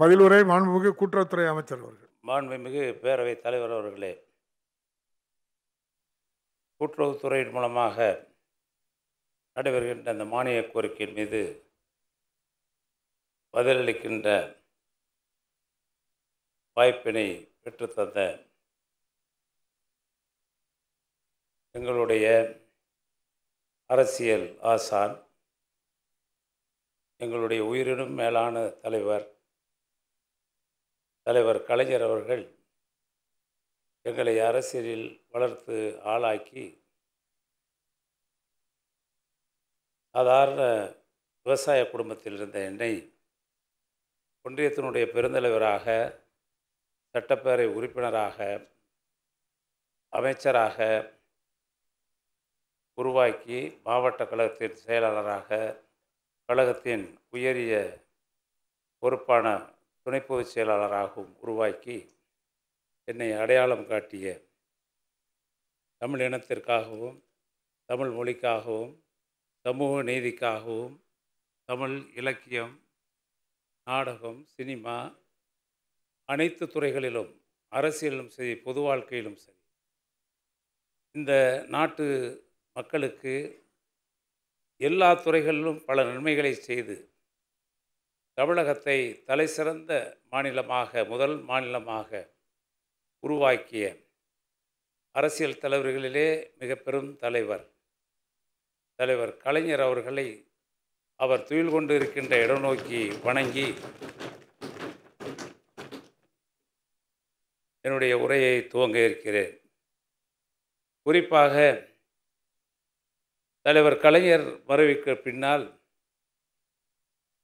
பதிலுரை மாண்புமிகு கூட்டுறவுத்துறை அமைச்சர் அவர்கள் மாண்புமிகு பேரவைத் தலைவர் அவர்களே கூட்டுறவுத்துறையின் மூலமாக நடைபெறுகின்ற அந்த மானிய கோரிக்கையின் மீது பதிலளிக்கின்ற வாய்ப்பினை பெற்றுத்தந்த எங்களுடைய அரசியல் ஆசான் எங்களுடைய உயிரினும் மேலான தலைவர் தலைவர் கலைஞர் அவர்கள் எங்களை அரசியலில் வளர்த்து ஆளாக்கி சாதாரண விவசாய குடும்பத்தில் இருந்த என்னை ஒன்றியத்தினுடைய பெருந்தலைவராக சட்டப்பேரவை உறுப்பினராக அமைச்சராக உருவாக்கி மாவட்ட கழகத்தின் செயலாளராக கழகத்தின் உயரிய பொறுப்பான துணை பொதுச் செயலாளராகவும் உருவாக்கி என்னை அடையாளம் காட்டிய தமிழ் இனத்திற்காகவும் தமிழ் மொழிக்காகவும் சமூக நீதிக்காகவும் தமிழ் இலக்கியம் நாடகம் சினிமா அனைத்து துறைகளிலும் அரசியலிலும் சரி பொது வாழ்க்கையிலும் சரி இந்த நாட்டு மக்களுக்கு எல்லா துறைகளிலும் பல நன்மைகளை செய்து தமிழகத்தை தலைசிறந்த மாநிலமாக முதல் மாநிலமாக உருவாக்கிய அரசியல் தலைவர்களிலே மிக பெரும் தலைவர் தலைவர் கலைஞர் அவர்களை அவர் துயில் கொண்டு இருக்கின்ற இடம் நோக்கி வணங்கி என்னுடைய உரையை துவங்க இருக்கிறேன் குறிப்பாக தலைவர் கலைஞர் மறைவிக்கு பின்னால்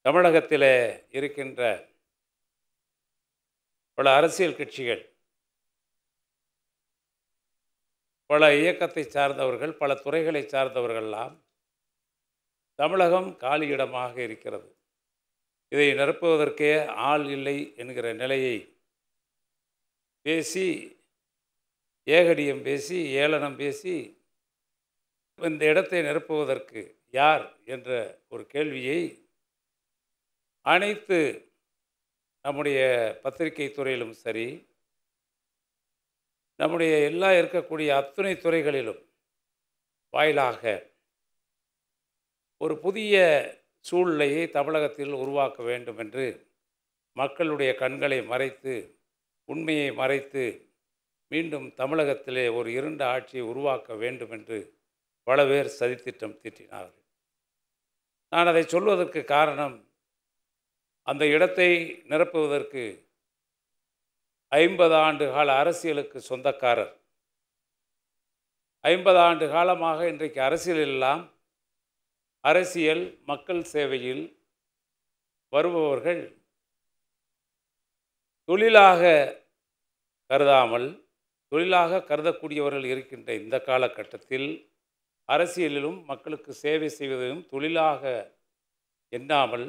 தமிழகத்தில் இருக்கின்ற பல அரசியல் கட்சிகள் பல இயக்கத்தை சார்ந்தவர்கள் பல துறைகளை சார்ந்தவர்கள்லாம் தமிழகம் காலியிடமாக இருக்கிறது இதை நிரப்புவதற்கே ஆள் இல்லை என்கிற நிலையை பேசி ஏகடியம் பேசி ஏளனம் பேசி இந்த இடத்தை நிரப்புவதற்கு யார் என்ற ஒரு கேள்வியை அனைத்து நம்முடைய பத்திரிகை துறையிலும் சரி நம்முடைய எல்லா இருக்கக்கூடிய அத்துணை துறைகளிலும் வாயிலாக ஒரு புதிய சூழ்நிலையை தமிழகத்தில் உருவாக்க வேண்டும் என்று மக்களுடைய கண்களை மறைத்து உண்மையை மறைத்து மீண்டும் தமிழகத்திலே ஒரு இருண்ட ஆட்சியை உருவாக்க வேண்டும் என்று பல பேர் சதித்திட்டம் தீட்டினார்கள் நான் அதை சொல்வதற்கு காரணம் அந்த இடத்தை நிரப்புவதற்கு ஐம்பது ஆண்டு கால அரசியலுக்கு சொந்தக்காரர் ஐம்பது ஆண்டு காலமாக இன்றைக்கு எல்லாம் அரசியல் மக்கள் சேவையில் வருபவர்கள் தொழிலாக கருதாமல் தொழிலாக கருதக்கூடியவர்கள் இருக்கின்ற இந்த காலகட்டத்தில் அரசியலிலும் மக்களுக்கு சேவை செய்வதையும் தொழிலாக எண்ணாமல்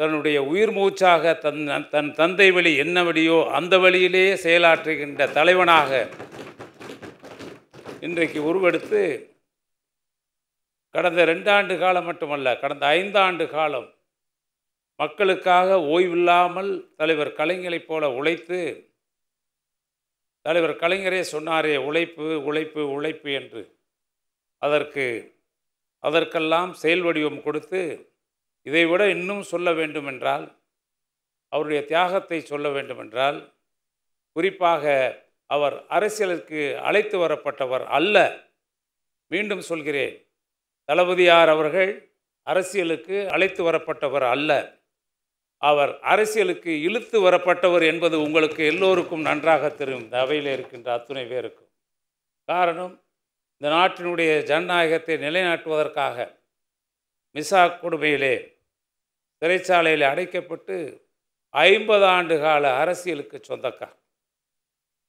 தன்னுடைய உயிர் மூச்சாக தன் தன் தந்தை வழி என்ன வழியோ அந்த வழியிலேயே செயலாற்றுகின்ற தலைவனாக இன்றைக்கு உருவெடுத்து கடந்த ரெண்டாண்டு காலம் மட்டுமல்ல கடந்த ஐந்தாண்டு காலம் மக்களுக்காக ஓய்வில்லாமல் தலைவர் கலைஞரைப் போல உழைத்து தலைவர் கலைஞரே சொன்னாரே உழைப்பு உழைப்பு உழைப்பு என்று அதற்கு அதற்கெல்லாம் செயல் வடிவம் கொடுத்து இதைவிட இன்னும் சொல்ல வேண்டுமென்றால் அவருடைய தியாகத்தை சொல்ல வேண்டுமென்றால் குறிப்பாக அவர் அரசியலுக்கு அழைத்து வரப்பட்டவர் அல்ல மீண்டும் சொல்கிறேன் தளபதியார் அவர்கள் அரசியலுக்கு அழைத்து வரப்பட்டவர் அல்ல அவர் அரசியலுக்கு இழுத்து வரப்பட்டவர் என்பது உங்களுக்கு எல்லோருக்கும் நன்றாக தெரியும் இந்த அவையில் இருக்கின்ற அத்துணை பேருக்கும் காரணம் இந்த நாட்டினுடைய ஜனநாயகத்தை நிலைநாட்டுவதற்காக மிசா கொடுமையிலே சிறைச்சாலையில் அடைக்கப்பட்டு ஐம்பது ஆண்டு கால அரசியலுக்கு சொந்தக்கார்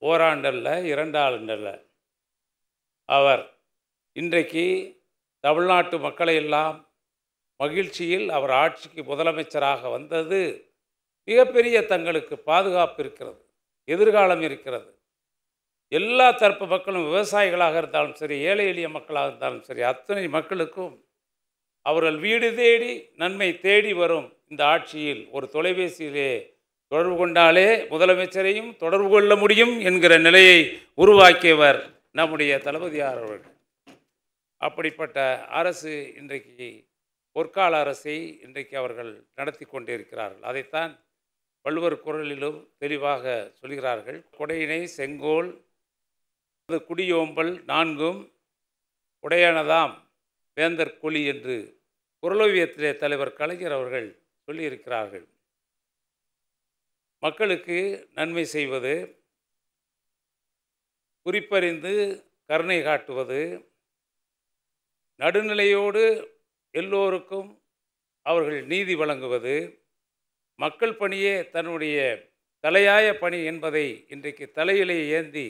ஓராண்டல்ல இரண்டாண்டல்ல அவர் இன்றைக்கு தமிழ்நாட்டு மக்களையெல்லாம் மகிழ்ச்சியில் அவர் ஆட்சிக்கு முதலமைச்சராக வந்தது மிகப்பெரிய தங்களுக்கு பாதுகாப்பு இருக்கிறது எதிர்காலம் இருக்கிறது எல்லா தரப்பு மக்களும் விவசாயிகளாக இருந்தாலும் சரி ஏழை எளிய மக்களாக இருந்தாலும் சரி அத்தனை மக்களுக்கும் அவர்கள் வீடு தேடி நன்மை தேடி வரும் இந்த ஆட்சியில் ஒரு தொலைபேசியிலே தொடர்பு கொண்டாலே முதலமைச்சரையும் தொடர்பு கொள்ள முடியும் என்கிற நிலையை உருவாக்கியவர் நம்முடைய தளபதியார் அவர்கள் அப்படிப்பட்ட அரசு இன்றைக்கு பொற்கால அரசை இன்றைக்கு அவர்கள் நடத்தி கொண்டிருக்கிறார்கள் அதைத்தான் வள்ளுவர் குரலிலும் தெளிவாக சொல்கிறார்கள் கொடையினை செங்கோல் குடியோம்பல் நான்கும் உடையானதாம் வேந்தர் கூலி என்று குரலோவியத்திலே தலைவர் கலைஞர் அவர்கள் சொல்லியிருக்கிறார்கள் மக்களுக்கு நன்மை செய்வது குறிப்பறிந்து கருணை காட்டுவது நடுநிலையோடு எல்லோருக்கும் அவர்கள் நீதி வழங்குவது மக்கள் பணியே தன்னுடைய தலையாய பணி என்பதை இன்றைக்கு தலையிலே ஏந்தி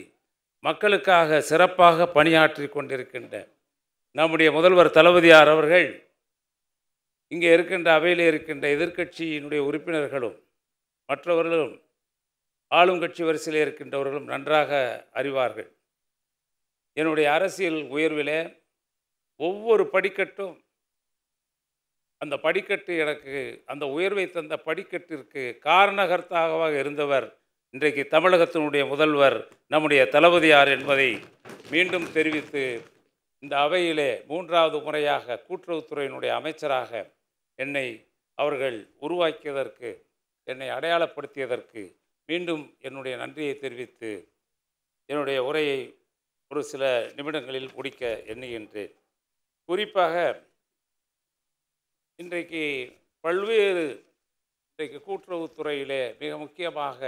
மக்களுக்காக சிறப்பாக பணியாற்றி கொண்டிருக்கின்ற நம்முடைய முதல்வர் தளபதியார் அவர்கள் இங்கே இருக்கின்ற அவையில் இருக்கின்ற எதிர்க்கட்சியினுடைய உறுப்பினர்களும் மற்றவர்களும் ஆளும் கட்சி வரிசையில் இருக்கின்றவர்களும் நன்றாக அறிவார்கள் என்னுடைய அரசியல் உயர்வில் ஒவ்வொரு படிக்கட்டும் அந்த படிக்கட்டு எனக்கு அந்த உயர்வை தந்த படிக்கட்டிற்கு காரணகர்த்தாகவாக இருந்தவர் இன்றைக்கு தமிழகத்தினுடைய முதல்வர் நம்முடைய தளபதியார் என்பதை மீண்டும் தெரிவித்து இந்த அவையிலே மூன்றாவது முறையாக கூட்டுறவுத்துறையினுடைய அமைச்சராக என்னை அவர்கள் உருவாக்கியதற்கு என்னை அடையாளப்படுத்தியதற்கு மீண்டும் என்னுடைய நன்றியை தெரிவித்து என்னுடைய உரையை ஒரு சில நிமிடங்களில் முடிக்க எண்ணுகின்றேன் குறிப்பாக இன்றைக்கு பல்வேறு இன்றைக்கு கூட்டுறவுத்துறையிலே மிக முக்கியமாக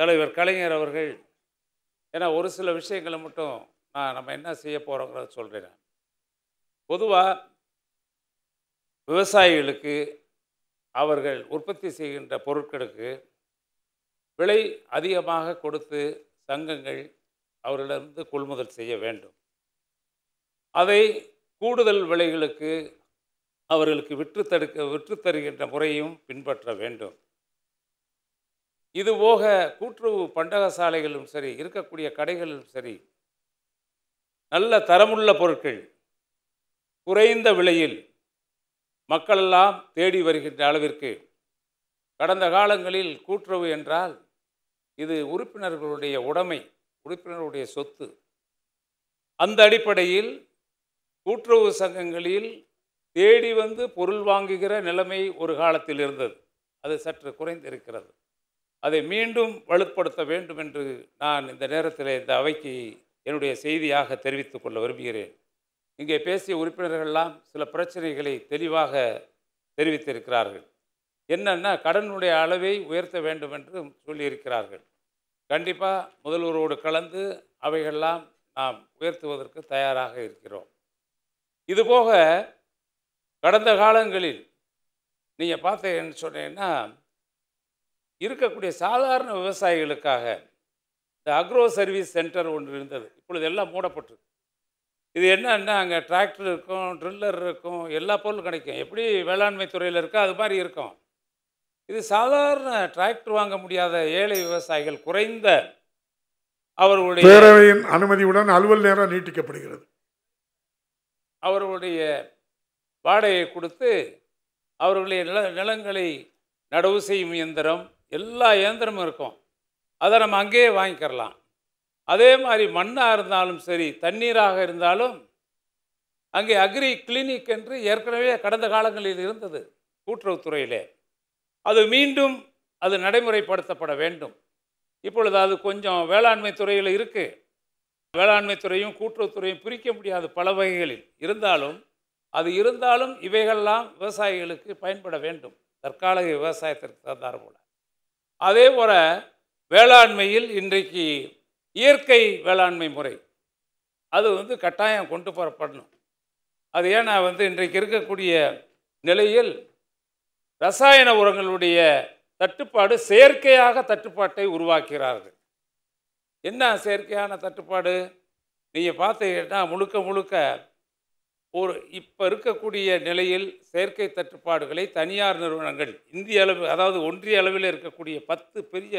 தலைவர் கலைஞர் அவர்கள் ஏன்னா ஒரு சில விஷயங்களை மட்டும் நம்ம என்ன செய்ய போகிறோங்கிறத சொல்கிறேன் பொதுவாக விவசாயிகளுக்கு அவர்கள் உற்பத்தி செய்கின்ற பொருட்களுக்கு விலை அதிகமாக கொடுத்து சங்கங்கள் அவர்களிடமிருந்து கொள்முதல் செய்ய வேண்டும் அதை கூடுதல் விலைகளுக்கு அவர்களுக்கு விற்று தடுக்க விற்று தருகின்ற முறையும் பின்பற்ற வேண்டும் இதுபோக கூட்டுறவு பண்டகசாலைகளும் சரி இருக்கக்கூடிய கடைகளிலும் சரி நல்ல தரமுள்ள பொருட்கள் குறைந்த விலையில் மக்களெல்லாம் தேடி வருகின்ற அளவிற்கு கடந்த காலங்களில் கூட்டுறவு என்றால் இது உறுப்பினர்களுடைய உடைமை உறுப்பினர்களுடைய சொத்து அந்த அடிப்படையில் கூட்டுறவு சங்கங்களில் தேடி வந்து பொருள் வாங்குகிற நிலைமை ஒரு காலத்தில் இருந்தது அது சற்று குறைந்திருக்கிறது அதை மீண்டும் வலுப்படுத்த வேண்டும் என்று நான் இந்த நேரத்தில் இந்த அவைக்கு என்னுடைய செய்தியாக தெரிவித்துக் கொள்ள விரும்புகிறேன் இங்கே பேசிய உறுப்பினர்கள்லாம் சில பிரச்சனைகளை தெளிவாக தெரிவித்திருக்கிறார்கள் என்னென்னா கடனுடைய அளவை உயர்த்த வேண்டும் என்று சொல்லியிருக்கிறார்கள் கண்டிப்பாக முதல்வரோடு கலந்து அவைகள்லாம் நாம் உயர்த்துவதற்கு தயாராக இருக்கிறோம் இதுபோக கடந்த காலங்களில் நீங்கள் பார்த்தீங்கன்னு சொன்னீங்கன்னா இருக்கக்கூடிய சாதாரண விவசாயிகளுக்காக அக்ரோ சர்வீஸ் சென்டர் ஒன்று இருந்தது இப்பொழுது எல்லாம் மூடப்பட்டிருக்கு இது என்னன்னா அங்கே டிராக்டர் இருக்கும் ட்ரில்லர் இருக்கும் எல்லா பொருளும் கிடைக்கும் எப்படி வேளாண்மை துறையில் இருக்கோ அது மாதிரி இருக்கும் இது சாதாரண டிராக்டர் வாங்க முடியாத ஏழை விவசாயிகள் குறைந்த அவர்களுடைய பேரவையின் அனுமதியுடன் அலுவல் நேரம் நீட்டிக்கப்படுகிறது அவர்களுடைய வாடகையை கொடுத்து அவர்களுடைய நில நிலங்களை நடவு செய்யும் இயந்திரம் எல்லா இயந்திரமும் இருக்கும் அதை நம்ம அங்கேயே வாங்கிக்கிறலாம் அதே மாதிரி மண்ணாக இருந்தாலும் சரி தண்ணீராக இருந்தாலும் அங்கே அக்ரி கிளினிக் என்று ஏற்கனவே கடந்த காலங்களில் இருந்தது கூட்டுறவுத்துறையிலே அது மீண்டும் அது நடைமுறைப்படுத்தப்பட வேண்டும் இப்பொழுது அது கொஞ்சம் வேளாண்மை துறையில் இருக்குது வேளாண்மை துறையும் கூட்டுறவுத்துறையும் பிரிக்க முடியாது பல வகைகளில் இருந்தாலும் அது இருந்தாலும் இவைகள்லாம் விவசாயிகளுக்கு பயன்பட வேண்டும் தற்காலிக விவசாயத்திற்கு தந்தார் போல் அதே போல் வேளாண்மையில் இன்றைக்கு இயற்கை வேளாண்மை முறை அது வந்து கட்டாயம் கொண்டு வரப்படணும் அது ஏன்னா வந்து இன்றைக்கு இருக்கக்கூடிய நிலையில் ரசாயன உரங்களுடைய தட்டுப்பாடு செயற்கையாக தட்டுப்பாட்டை உருவாக்கிறார்கள் என்ன செயற்கையான தட்டுப்பாடு நீங்கள் பார்த்தீங்கன்னா முழுக்க முழுக்க ஒரு இப்போ இருக்கக்கூடிய நிலையில் செயற்கை தட்டுப்பாடுகளை தனியார் நிறுவனங்கள் இந்திய அளவு அதாவது ஒன்றிய அளவில் இருக்கக்கூடிய பத்து பெரிய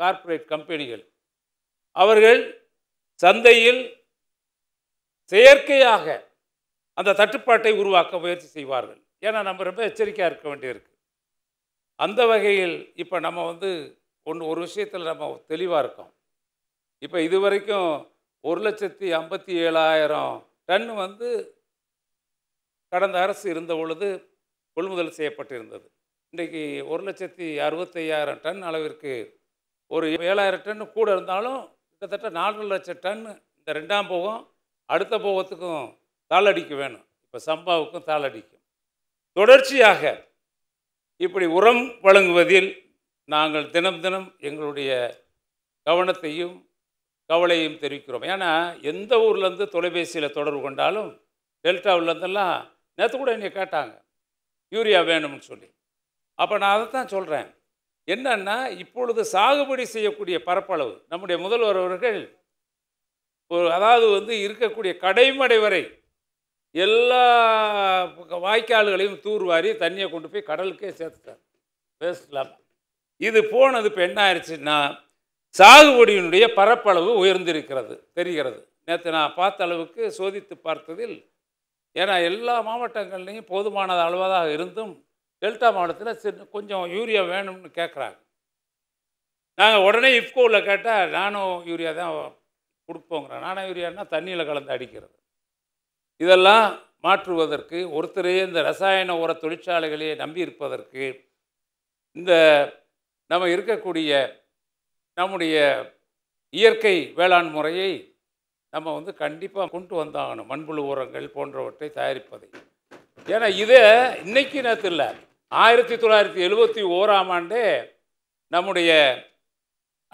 கார்ப்பரேட் கம்பெனிகள் அவர்கள் சந்தையில் செயற்கையாக அந்த தட்டுப்பாட்டை உருவாக்க முயற்சி செய்வார்கள் ஏன்னா நம்ம ரொம்ப எச்சரிக்கையாக இருக்க வேண்டியிருக்கு அந்த வகையில் இப்போ நம்ம வந்து ஒன்று ஒரு விஷயத்தில் நம்ம தெளிவாக இருக்கோம் இப்போ இது வரைக்கும் ஒரு லட்சத்தி ஐம்பத்தி ஏழாயிரம் டன் வந்து கடந்த அரசு இருந்த பொழுது கொள்முதல் செய்யப்பட்டிருந்தது இன்றைக்கு ஒரு லட்சத்தி அறுபத்தையாயிரம் டன் அளவிற்கு ஒரு ஏழாயிரம் டன் கூட இருந்தாலும் கிட்டத்தட்ட நாலு லட்சம் டன் இந்த ரெண்டாம் போகம் அடுத்த போகத்துக்கும் தாளடிக்க வேணும் இப்போ சம்பாவுக்கும் தாளடிக்கும் தொடர்ச்சியாக இப்படி உரம் வழங்குவதில் நாங்கள் தினம் தினம் எங்களுடைய கவனத்தையும் கவலையும் தெரிவிக்கிறோம் ஏன்னா எந்த ஊர்லேருந்து தொலைபேசியில் தொடர்பு கொண்டாலும் டெல்டாவிலேருந்தெல்லாம் நேற்று கூட என்னை கேட்டாங்க யூரியா வேணும்னு சொல்லி அப்போ நான் அதை தான் சொல்கிறேன் என்னன்னா இப்பொழுது சாகுபடி செய்யக்கூடிய பரப்பளவு நம்முடைய முதல்வர் அவர்கள் ஒரு அதாவது வந்து இருக்கக்கூடிய கடைமடை வரை எல்லா வாய்க்கால்களையும் தூர்வாரி தண்ணியை கொண்டு போய் கடலுக்கே சேர்த்துட்டார் வேஸ்ட்லாம் இது போனது இப்போ என்ன ஆயிடுச்சுன்னா சாகுபடியினுடைய பரப்பளவு உயர்ந்திருக்கிறது தெரிகிறது நேற்று நான் பார்த்த அளவுக்கு சோதித்து பார்த்ததில் ஏன்னா எல்லா மாவட்டங்கள்லேயும் போதுமானது அளவாக இருந்தும் டெல்டா மாவட்டத்தில் சின்ன கொஞ்சம் யூரியா வேணும்னு கேட்குறாங்க நாங்கள் உடனே இஃப்கோவில் கேட்டால் நானோ யூரியா தான் கொடுப்போங்கிறேன் நானோ யூரியான்னா தண்ணியில் கலந்து அடிக்கிறது இதெல்லாம் மாற்றுவதற்கு ஒருத்தரே இந்த ரசாயன உர தொழிற்சாலைகளையே நம்பி இருப்பதற்கு இந்த நம்ம இருக்கக்கூடிய நம்முடைய இயற்கை வேளாண் முறையை நம்ம வந்து கண்டிப்பாக கொண்டு வந்தாகணும் மண்புழு உரங்கள் போன்றவற்றை தயாரிப்பதை ஏன்னா இதை இன்னைக்கு இல்லை ஆயிரத்தி தொள்ளாயிரத்தி எழுபத்தி ஓராம் ஆண்டு நம்முடைய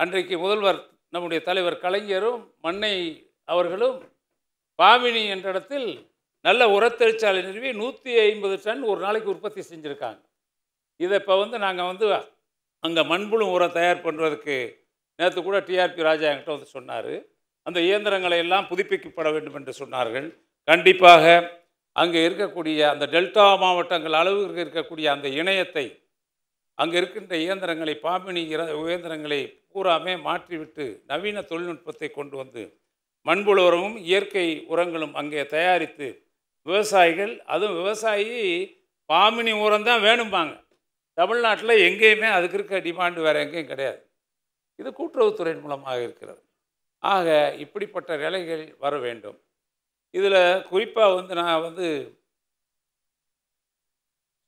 அன்றைக்கு முதல்வர் நம்முடைய தலைவர் கலைஞரும் மண்ணை அவர்களும் பாமினி என்ற இடத்தில் நல்ல உரத்தெழிச்சாலை நிறுவி நூற்றி ஐம்பது டன் ஒரு நாளைக்கு உற்பத்தி செஞ்சுருக்காங்க இதை இப்போ வந்து நாங்கள் வந்து அங்கே மண்புழு உரம் தயார் பண்ணுறதுக்கு நேற்று கூட டிஆர்பி ராஜா என்கிட்ட வந்து சொன்னார் அந்த இயந்திரங்களை எல்லாம் புதுப்பிக்கப்பட வேண்டும் என்று சொன்னார்கள் கண்டிப்பாக அங்கே இருக்கக்கூடிய அந்த டெல்டா மாவட்டங்கள் அளவுக்கு இருக்கக்கூடிய அந்த இணையத்தை அங்கே இருக்கின்ற இயந்திரங்களை பாம்பினி இயந்திரங்களை பூராமே மாற்றிவிட்டு நவீன தொழில்நுட்பத்தை கொண்டு வந்து மண்புழு உரமும் இயற்கை உரங்களும் அங்கே தயாரித்து விவசாயிகள் அதுவும் விவசாயி பாமினி உரம் தான் வேணும்பாங்க தமிழ்நாட்டில் எங்கேயுமே அதுக்கு இருக்க டிமாண்டு வேறு எங்கேயும் கிடையாது இது கூட்டுறவுத்துறையின் மூலமாக இருக்கிறது ஆக இப்படிப்பட்ட நிலைகள் வர வேண்டும் இதில் குறிப்பாக வந்து நான் வந்து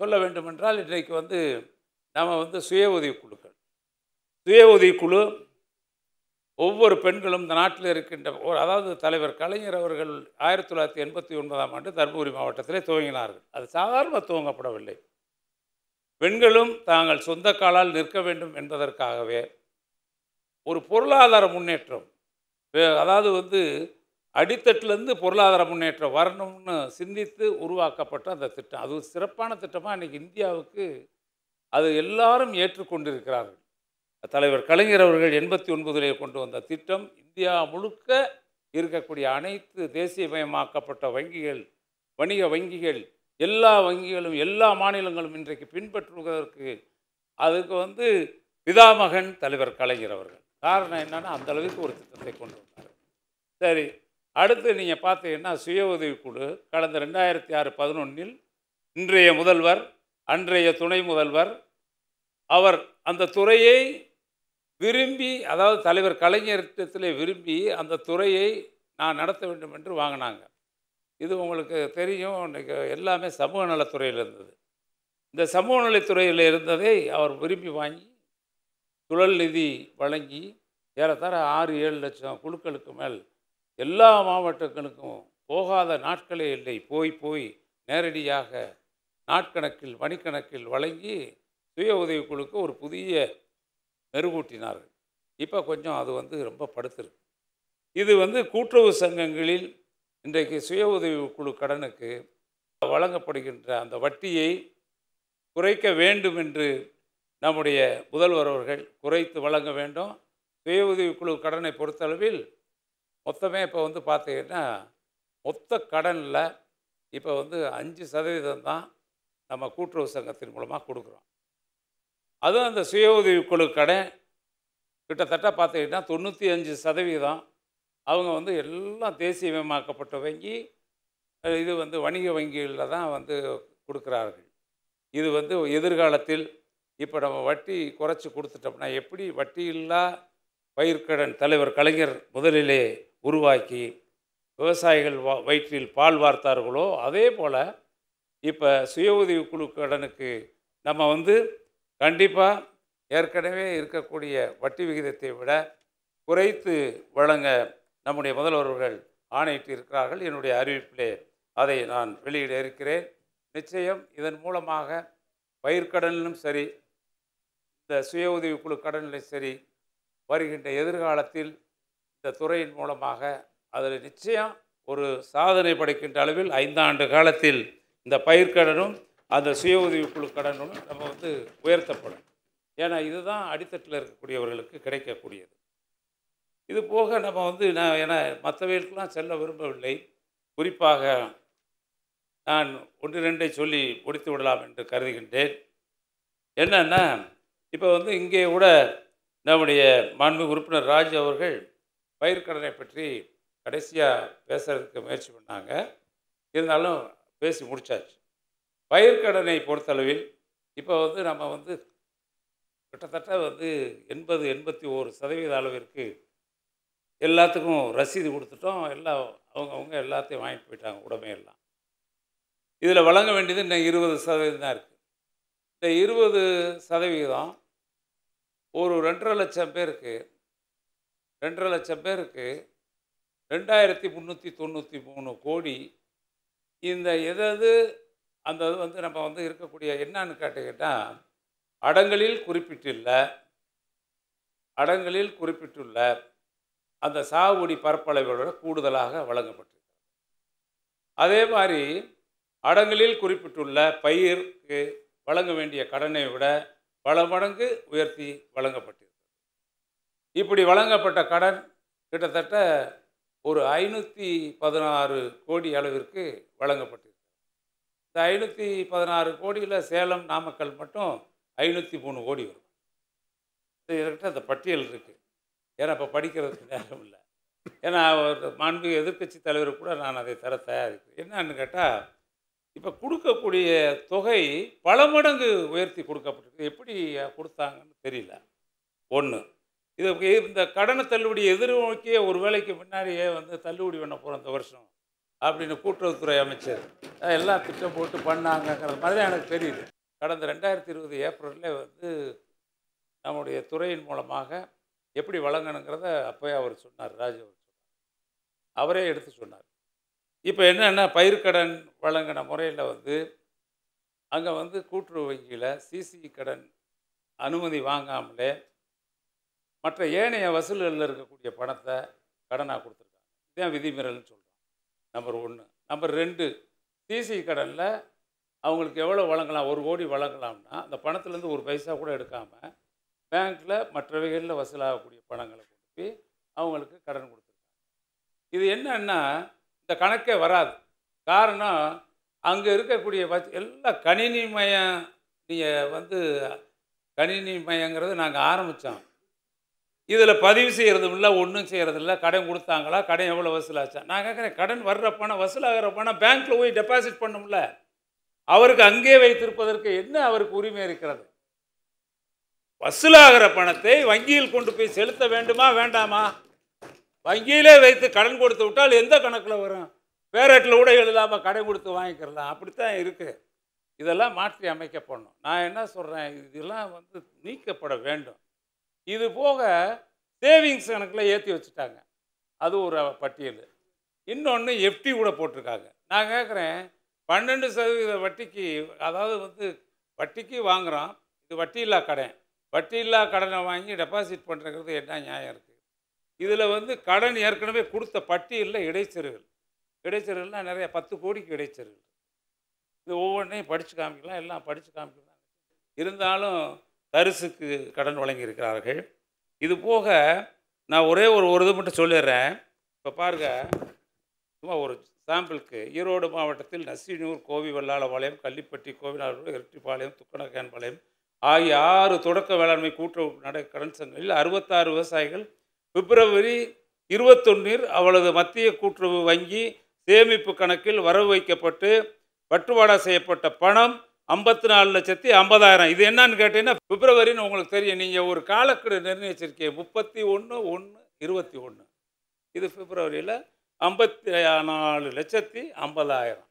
சொல்ல வேண்டுமென்றால் இன்றைக்கு வந்து நாம் வந்து சுய உதவிக்குழுக்கள் சுய உதவிக்குழு ஒவ்வொரு பெண்களும் இந்த நாட்டில் இருக்கின்ற ஒரு அதாவது தலைவர் கலைஞர் அவர்கள் ஆயிரத்தி தொள்ளாயிரத்தி எண்பத்தி ஒன்பதாம் ஆண்டு தருமபுரி மாவட்டத்திலே துவங்கினார்கள் அது சாதாரண துவங்கப்படவில்லை பெண்களும் தாங்கள் சொந்த காலால் நிற்க வேண்டும் என்பதற்காகவே ஒரு பொருளாதார முன்னேற்றம் அதாவது வந்து அடித்தட்டிலேருந்து பொருளாதார முன்னேற்றம் வரணும்னு சிந்தித்து உருவாக்கப்பட்ட அந்த திட்டம் அது சிறப்பான திட்டமாக இன்றைக்கி இந்தியாவுக்கு அது எல்லாரும் ஏற்றுக்கொண்டிருக்கிறார்கள் தலைவர் கலைஞர் அவர்கள் எண்பத்தி ஒன்பதிலே கொண்டு வந்த திட்டம் இந்தியா முழுக்க இருக்கக்கூடிய அனைத்து தேசியமயமாக்கப்பட்ட வங்கிகள் வணிக வங்கிகள் எல்லா வங்கிகளும் எல்லா மாநிலங்களும் இன்றைக்கு பின்பற்றுவதற்கு அதுக்கு வந்து பிதாமகன் தலைவர் கலைஞர் அவர்கள் காரணம் என்னென்னா அந்தளவுக்கு ஒரு திட்டத்தை கொண்டு வந்தார் சரி அடுத்து நீங்கள் பார்த்தீங்கன்னா சுய உதவிக்குழு கடந்த ரெண்டாயிரத்தி ஆறு பதினொன்றில் இன்றைய முதல்வர் அன்றைய துணை முதல்வர் அவர் அந்த துறையை விரும்பி அதாவது தலைவர் கலைஞரிடத்தில் விரும்பி அந்த துறையை நான் நடத்த வேண்டும் என்று வாங்கினாங்க இது உங்களுக்கு தெரியும் இன்றைக்கு எல்லாமே சமூக நலத்துறையில் இருந்தது இந்த சமூக நலத்துறையில் இருந்ததை அவர் விரும்பி வாங்கி சுழல் நிதி வழங்கி ஏறத்தாழ ஆறு ஏழு லட்சம் குழுக்களுக்கு மேல் எல்லா மாவட்டங்களுக்கும் போகாத நாட்களே இல்லை போய் போய் நேரடியாக நாட்கணக்கில் மணிக்கணக்கில் வழங்கி சுய உதவிக்குழுக்கு ஒரு புதிய நெருகூட்டினார்கள் இப்போ கொஞ்சம் அது வந்து ரொம்ப படுத்திருக்கு இது வந்து கூட்டுறவு சங்கங்களில் இன்றைக்கு சுய உதவிக்குழு கடனுக்கு வழங்கப்படுகின்ற அந்த வட்டியை குறைக்க வேண்டும் என்று நம்முடைய முதல்வர் அவர்கள் குறைத்து வழங்க வேண்டும் சுய உதவிக்குழு கடனை பொறுத்தளவில் மொத்தமே இப்போ வந்து பார்த்தீங்கன்னா மொத்த கடனில் இப்போ வந்து அஞ்சு சதவீதம் தான் நம்ம கூட்டுறவு சங்கத்தின் மூலமாக கொடுக்குறோம் அதுவும் அந்த சுய உதவிக்குழு கடன் கிட்டத்தட்ட பார்த்தீங்கன்னா தொண்ணூற்றி அஞ்சு சதவீதம் அவங்க வந்து எல்லாம் தேசியமயமாக்கப்பட்ட வங்கி இது வந்து வணிக வங்கிகளில் தான் வந்து கொடுக்குறார்கள் இது வந்து எதிர்காலத்தில் இப்போ நம்ம வட்டி குறைச்சி கொடுத்துட்டோம்னா எப்படி வட்டி இல்லா பயிர்க்கடன் தலைவர் கலைஞர் முதலிலே உருவாக்கி விவசாயிகள் வயிற்றில் பால் வார்த்தார்களோ அதே போல் இப்போ சுய உதவி குழு கடனுக்கு நம்ம வந்து கண்டிப்பாக ஏற்கனவே இருக்கக்கூடிய வட்டி விகிதத்தை விட குறைத்து வழங்க நம்முடைய முதல்வர்கள் ஆணையிட்டு இருக்கிறார்கள் என்னுடைய அறிவிப்பிலே அதை நான் வெளியிட இருக்கிறேன் நிச்சயம் இதன் மூலமாக பயிர்க்கடனிலும் சரி இந்த சுய உதவி குழு கடனிலும் சரி வருகின்ற எதிர்காலத்தில் இந்த துறையின் மூலமாக அதில் நிச்சயம் ஒரு சாதனை படைக்கின்ற அளவில் ஐந்தாண்டு காலத்தில் இந்த பயிர்க்கடனும் அந்த சுய உதவிக்குழு கடனும் நம்ம வந்து உயர்த்தப்படும் ஏன்னா இதுதான் அடித்தட்டில் இருக்கக்கூடியவர்களுக்கு கிடைக்கக்கூடியது இது போக நம்ம வந்து நான் ஏன்னா மற்றவர்களுக்கெல்லாம் செல்ல விரும்பவில்லை குறிப்பாக நான் ஒன்று ரெண்டை சொல்லி முடித்து விடலாம் என்று கருதுகின்றேன் என்னென்னா இப்போ வந்து இங்கே கூட நம்முடைய மாண்பு உறுப்பினர் ராஜ் அவர்கள் பயிர்க்கடனை பற்றி கடைசியாக பேசுகிறதுக்கு முயற்சி பண்ணாங்க இருந்தாலும் பேசி முடித்தாச்சு பயிர்க்கடனை பொறுத்தளவில் இப்போ வந்து நம்ம வந்து கிட்டத்தட்ட வந்து எண்பது எண்பத்தி ஒரு சதவீத அளவிற்கு எல்லாத்துக்கும் ரசீது கொடுத்துட்டோம் எல்லாம் அவங்கவுங்க எல்லாத்தையும் வாங்கிட்டு போயிட்டாங்க உடமையெல்லாம் இதில் வழங்க வேண்டியது இன்னும் இருபது சதவீதம் தான் இருக்குது இந்த இருபது சதவீதம் ஒரு ரெண்டரை லட்சம் பேருக்கு ரெண்டரை லட்சம் பேருக்கு ரெண்டாயிரத்தி முந்நூற்றி தொண்ணூற்றி மூணு கோடி இந்த எதாவது அந்த இது வந்து நம்ம வந்து இருக்கக்கூடிய என்னான்னு கேட்டுக்கிட்டால் அடங்களில் குறிப்பிட்டுள்ள அடங்களில் குறிப்பிட்டுள்ள அந்த சாகுபடி பரப்பளவோட கூடுதலாக வழங்கப்பட்டிருக்கிறது அதே மாதிரி அடங்களில் குறிப்பிட்டுள்ள பயிருக்கு வழங்க வேண்டிய கடனை விட பல மடங்கு உயர்த்தி வழங்கப்பட்டிருக்கிறது இப்படி வழங்கப்பட்ட கடன் கிட்டத்தட்ட ஒரு ஐநூற்றி பதினாறு கோடி அளவிற்கு வழங்கப்பட்டிருக்கு இந்த ஐநூற்றி பதினாறு கோடியில் சேலம் நாமக்கல் மட்டும் ஐநூற்றி மூணு கோடி வரும் இதற்கிட்ட அந்த பட்டியல் இருக்குது ஏன்னா இப்போ படிக்கிறதுக்கு நேரம் இல்லை ஏன்னா ஒரு மாண்பு எதிர்கட்சி தலைவர் கூட நான் அதை தர தயாரிக்கிறேன் என்னன்னு கேட்டால் இப்போ கொடுக்கக்கூடிய தொகை பல மடங்கு உயர்த்தி கொடுக்கப்பட்டிருக்கு எப்படி கொடுத்தாங்கன்னு தெரியல ஒன்று இது இந்த கடனை தள்ளுபடி எதிர்நோக்கிய ஒரு வேலைக்கு முன்னாடியே வந்து தள்ளுபடி பண்ண போகிறோம் இந்த வருஷம் அப்படின்னு கூட்டுறவுத்துறை அமைச்சர் எல்லாம் திட்டம் போட்டு பண்ணாங்கங்கிற மாதிரி தான் எனக்கு தெரியுது கடந்த ரெண்டாயிரத்தி இருபது ஏப்ரலில் வந்து நம்முடைய துறையின் மூலமாக எப்படி வழங்கணுங்கிறத அப்போயே அவர் சொன்னார் ராஜ் அவர் சொன்னார் அவரே எடுத்து சொன்னார் இப்போ என்னென்னா பயிர்க்கடன் வழங்கின முறையில் வந்து அங்கே வந்து கூட்டுறவு வங்கியில் சிசி e கடன் அனுமதி வாங்காமலே மற்ற ஏனைய வசூல்களில் இருக்கக்கூடிய பணத்தை கடனாக கொடுத்துருக்காங்க இதுதான் விதிமீறல்னு சொல்கிறோம் நம்பர் ஒன்று நம்பர் ரெண்டு சிசி கடனில் அவங்களுக்கு எவ்வளோ வழங்கலாம் ஒரு கோடி வழங்கலாம்னா அந்த பணத்துலேருந்து ஒரு பைசா கூட எடுக்காமல் பேங்க்கில் மற்றவைகளில் வசூலாகக்கூடிய பணங்களை கொடுத்து அவங்களுக்கு கடன் கொடுத்துருக்காங்க இது என்னன்னா இந்த கணக்கே வராது காரணம் அங்கே இருக்கக்கூடிய எல்லா கணினிமயம் நீங்கள் வந்து கணினிமயங்கிறது நாங்கள் ஆரம்பித்தோம் இதில் பதிவு செய்கிறது இல்லை ஒன்றும் செய்கிறதில்ல கடன் கொடுத்தாங்களா கடன் எவ்வளோ வசூலாச்சா நான் கேட்குறேன் கடன் வர்ற பணம் வசூலாகிற பணம் பேங்க்கில் போய் டெபாசிட் பண்ணும்ல அவருக்கு அங்கே வைத்திருப்பதற்கு என்ன அவருக்கு உரிமை இருக்கிறது வசூலாகிற பணத்தை வங்கியில் கொண்டு போய் செலுத்த வேண்டுமா வேண்டாமா வங்கியிலே வைத்து கடன் கொடுத்து விட்டால் எந்த கணக்கில் வரும் பேரட்டில் கூட எழுதாமல் கடன் கொடுத்து வாங்கிக்கிறலாம் அப்படித்தான் இருக்குது இதெல்லாம் மாற்றி அமைக்கப்படணும் நான் என்ன சொல்கிறேன் இதெல்லாம் வந்து நீக்கப்பட வேண்டும் இது போக சேவிங்ஸ் கணக்கில் ஏற்றி வச்சுட்டாங்க அது ஒரு பட்டியல் இன்னொன்று எஃப்டி கூட போட்டிருக்காங்க நான் கேட்குறேன் பன்னெண்டு சதவீத வட்டிக்கு அதாவது வந்து வட்டிக்கு வாங்குகிறோம் இது வட்டி இல்லா கடன் வட்டி இல்லா கடனை வாங்கி டெபாசிட் பண்ணுறது என்ன நியாயம் இருக்குது இதில் வந்து கடன் ஏற்கனவே கொடுத்த பட்டியலில் இடைச்செருகள் இடைச்செருகள்லாம் நிறைய பத்து கோடிக்கு இடைச்செருகள் இது ஒவ்வொன்றையும் படித்து காமிக்கலாம் எல்லாம் படித்து காமிக்கலாம் இருந்தாலும் தரிசுக்கு கடன் வழங்கியிருக்கிறார்கள் இது போக நான் ஒரே ஒரு ஒரு இது மட்டும் சொல்லிடுறேன் இப்போ பாருங்கள் சும்மா ஒரு சாம்பிளுக்கு ஈரோடு மாவட்டத்தில் நசினூர் கோவி வெள்ளாளபாளையம் கள்ளிப்பட்டி கோவிலாளூர் இரட்டிப்பாளையம் பாளையம் ஆகிய ஆறு தொடக்க வேளாண்மை கூட்டுறவு நட கடன் சங்கங்களில் அறுபத்தாறு விவசாயிகள் பிப்ரவரி இருபத்தொன்னில் அவளது மத்திய கூட்டுறவு வங்கி சேமிப்பு கணக்கில் வரவு வைக்கப்பட்டு பட்டுவாடா செய்யப்பட்ட பணம் ஐம்பத்தி நாலு லட்சத்தி ஐம்பதாயிரம் இது என்னன்னு கேட்டீங்கன்னா பிப்ரவரின்னு உங்களுக்கு தெரியும் நீங்கள் ஒரு காலக்கெடு நிர்ணயிச்சிருக்கீங்க முப்பத்தி ஒன்று ஒன்று இருபத்தி ஒன்று இது பிப்ரவரியில் ஐம்பத்தி நாலு லட்சத்தி ஐம்பதாயிரம்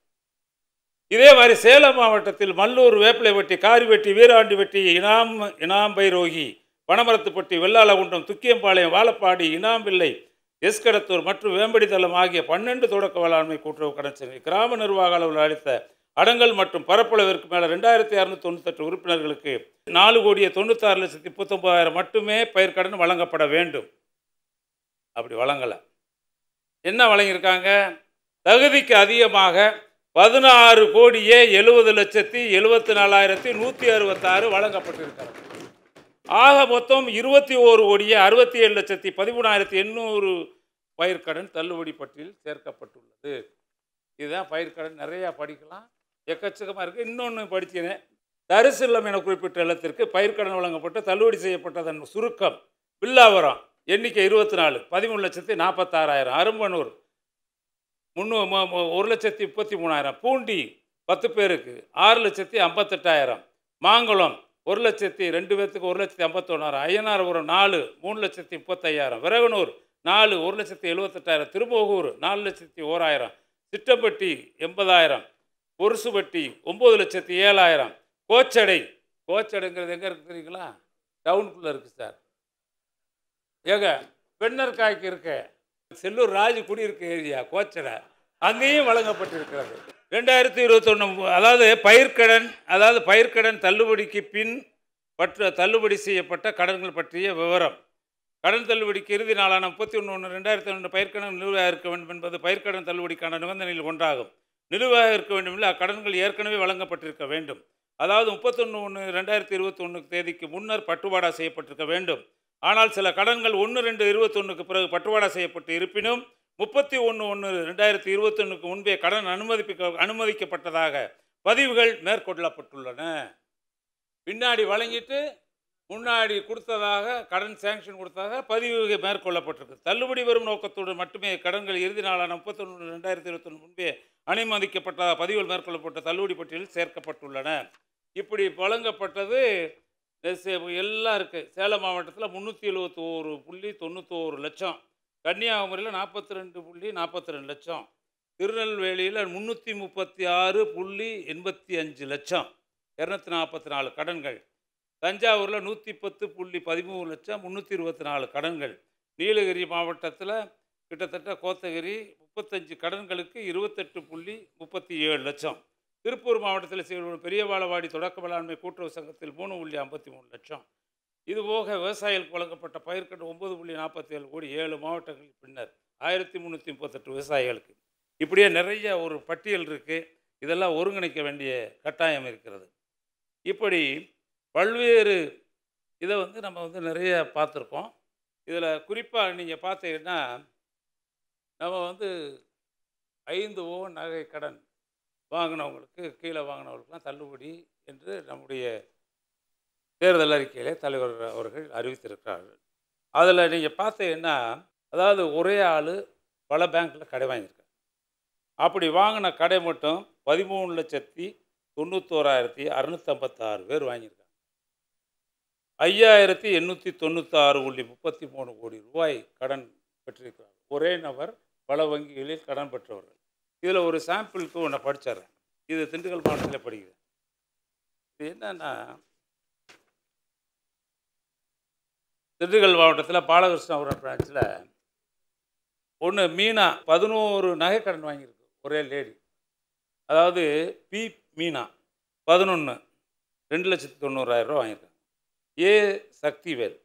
இதே மாதிரி சேலம் மாவட்டத்தில் மல்லூர் வேப்பிலை வெட்டி வெட்டி வீராண்டி வெட்டி இனாம் இனாம்பைரோகி பனமரத்துப்பட்டி வெள்ளாளகுண்டம் துக்கியம்பாளையம் வாழப்பாடி இனாம்பிள்ளை எஸ்கடத்தூர் மற்றும் வேம்படித்தளம் ஆகிய பன்னெண்டு தொடக்க வேளாண்மை கூட்டுறவு கணச்சனை கிராம நிர்வாக அளவில் அளித்த அடங்கல் மற்றும் பரப்பளவிற்கு மேலே ரெண்டாயிரத்தி இரநூத்தி தொண்ணூத்தெட்டு உறுப்பினர்களுக்கு நாலு கோடியே தொண்ணூத்தாறு லட்சத்தி முப்பத்தொம்பதாயிரம் மட்டுமே பயிர்க்கடன் வழங்கப்பட வேண்டும் அப்படி வழங்கலை என்ன வழங்கியிருக்காங்க தகுதிக்கு அதிகமாக பதினாறு கோடியே எழுபது லட்சத்தி எழுபத்தி நாலாயிரத்தி நூற்றி அறுபத்தாறு வழங்கப்பட்டிருக்கிறது ஆக மொத்தம் இருபத்தி ஓரு கோடியே அறுபத்தி ஏழு லட்சத்தி பதிமூணாயிரத்தி எண்ணூறு பயிர்க்கடன் தள்ளுபடி பட்டியல் சேர்க்கப்பட்டுள்ளது இதுதான் பயிர்க்கடன் நிறையா படிக்கலாம் எக்கச்சக்கமாக இருக்குது இன்னொன்று படித்தேன் தரிசில்லம் என குறிப்பிட்ட இல்லத்திற்கு பயிர்க்கடன் வழங்கப்பட்டு தள்ளுபடி செய்யப்பட்டதன் சுருக்கம் வில்லாவரம் எண்ணிக்கை இருபத்தி நாலு பதிமூணு லட்சத்தி நாற்பத்தாறாயிரம் அரும்பனூர் முன்னூ ஒரு லட்சத்தி முப்பத்தி மூணாயிரம் பூண்டி பத்து பேருக்கு ஆறு லட்சத்தி ஐம்பத்தெட்டாயிரம் மாங்குளம் ஒரு லட்சத்தி ரெண்டு பேர்த்துக்கு ஒரு லட்சத்தி ஐம்பத்தொன்னாயிரம் ஐயனார்புரம் நாலு மூணு லட்சத்தி முப்பத்தையாயிரம் விரகனூர் நாலு ஒரு லட்சத்தி எழுபத்தெட்டாயிரம் திருமோகூர் நாலு லட்சத்தி ஓராயிரம் சிட்டப்பட்டி எண்பதாயிரம் கொருசு வட்டி ஒம்பது லட்சத்தி ஏழாயிரம் கோச்சடை கோச்சடைங்கிறது எங்கே இருக்குது தெரியுங்களா டவுனுக்குள்ளே இருக்குது சார் ஏங்க பெண்ணர்காய்க்கு இருக்க செல்லூர் ராஜு குடியிருக்க ஏரியா கோச்சடை அங்கேயும் வழங்கப்பட்டிருக்கிறது ரெண்டாயிரத்தி இருபத்தொன்று அதாவது பயிர்க்கடன் அதாவது பயிர்க்கடன் தள்ளுபடிக்கு பின் பற்ற தள்ளுபடி செய்யப்பட்ட கடன்கள் பற்றிய விவரம் கடன் தள்ளுபடிக்கு இறுதி நாளான முப்பத்தி ஒன்று ஒன்று ரெண்டாயிரத்தி ஒன்று பயிர்க்கடன் நிலுவையாக இருக்க வேண்டும் என்பது பயிர்க்கடன் தள்ளுபடிக்கான நிபந்தனையில் ஒன்றாகும் நிலுவாக இருக்க வேண்டும் இல்லை அக்கடன்கள் ஏற்கனவே வழங்கப்பட்டிருக்க வேண்டும் அதாவது முப்பத்தொன்று ஒன்று ரெண்டாயிரத்தி இருபத்தொன்று தேதிக்கு முன்னர் பட்டுவாடா செய்யப்பட்டிருக்க வேண்டும் ஆனால் சில கடன்கள் ஒன்று ரெண்டு இருபத்தொன்றுக்கு பிறகு பட்டுவாடா செய்யப்பட்டு இருப்பினும் முப்பத்தி ஒன்று ஒன்று ரெண்டாயிரத்தி இருபத்தொன்றுக்கு முன்பே கடன் அனுமதிப்பிக்க அனுமதிக்கப்பட்டதாக பதிவுகள் மேற்கொள்ளப்பட்டுள்ளன பின்னாடி வழங்கிட்டு முன்னாடி கொடுத்ததாக கடன் சேங்ஷன் கொடுத்ததாக பதிவு மேற்கொள்ளப்பட்டிருக்கு தள்ளுபடி வரும் நோக்கத்தோடு மட்டுமே கடன்கள் இறுதி நாளான முப்பத்தொன்று ரெண்டாயிரத்தி இருபத்தொன்று முன்பே அனுமதிக்கப்பட்ட பதிவுகள் மேற்கொள்ளப்பட்ட தள்ளுபடி பட்டியலில் சேர்க்கப்பட்டுள்ளன இப்படி வழங்கப்பட்டது எல்லாம் இருக்குது சேலம் மாவட்டத்தில் முந்நூற்றி எழுபத்தோரு புள்ளி தொண்ணூற்றோரு லட்சம் கன்னியாகுமரியில் நாற்பத்தி ரெண்டு புள்ளி நாற்பத்தி ரெண்டு லட்சம் திருநெல்வேலியில் முந்நூற்றி முப்பத்தி ஆறு புள்ளி எண்பத்தி அஞ்சு லட்சம் இரநூத்தி நாற்பத்தி நாலு கடன்கள் தஞ்சாவூரில் நூற்றி பத்து புள்ளி பதிமூணு லட்சம் முந்நூற்றி இருபத்தி நாலு கடன்கள் நீலகிரி மாவட்டத்தில் கிட்டத்தட்ட கோத்தகிரி முப்பத்தஞ்சு கடன்களுக்கு இருபத்தெட்டு புள்ளி முப்பத்தி ஏழு லட்சம் திருப்பூர் மாவட்டத்தில் செயல்படும் பெரியவாளவாடி தொடக்க வேளாண்மை கூட்டுறவு சங்கத்தில் மூணு புள்ளி ஐம்பத்தி மூணு லட்சம் இதுபோக விவசாயிகளுக்கு வழங்கப்பட்ட பயிர்கட்டு ஒம்பது புள்ளி நாற்பத்தி ஏழு கோடி ஏழு மாவட்டங்கள் பின்னர் ஆயிரத்தி முந்நூற்றி முப்பத்தெட்டு விவசாயிகளுக்கு இப்படியே நிறைய ஒரு பட்டியல் இருக்குது இதெல்லாம் ஒருங்கிணைக்க வேண்டிய கட்டாயம் இருக்கிறது இப்படி பல்வேறு இதை வந்து நம்ம வந்து நிறைய பார்த்துருக்கோம் இதில் குறிப்பாக நீங்கள் பார்த்தீங்கன்னா நம்ம வந்து ஐந்து ஓ நகை கடன் வாங்கினவங்களுக்கு கீழே வாங்கினவங்களுக்குலாம் தள்ளுபடி என்று நம்முடைய தேர்தல் அறிக்கையிலே தலைவர் அவர்கள் அறிவித்திருக்கிறார்கள் அதில் நீங்கள் பார்த்தீங்கன்னா அதாவது ஒரே ஆள் பல பேங்க்கில் கடை வாங்கியிருக்காங்க அப்படி வாங்கின கடை மட்டும் பதிமூணு லட்சத்தி தொண்ணூத்தோராயிரத்தி அறுநூத்தம்பத்தாறு பேர் வாங்கியிருக்காங்க ஐயாயிரத்தி எண்ணூற்றி தொண்ணூற்றாறு புள்ளி முப்பத்தி மூணு கோடி ரூபாய் கடன் பெற்றிருக்கிறார் ஒரே நபர் பல வங்கிகளில் கடன் பெற்றவர்கள் இதில் ஒரு சாம்பிளுக்கு ஒன்று படிச்சிடுறேன் இது திண்டுக்கல் மாவட்டத்தில் படிக்கிறேன் இது என்னன்னா திண்டுக்கல் மாவட்டத்தில் பாலகிருஷ்ணபுரம் பிரான்ச்சில் ஒன்று மீனா பதினோரு நகை கடன் வாங்கியிருக்கு ஒரே லேடி அதாவது பி மீனா பதினொன்று ரெண்டு லட்சத்து தொண்ணூறாயிரம் ரூபா வாங்கியிருக்காங்க ஏ சக்திவேல்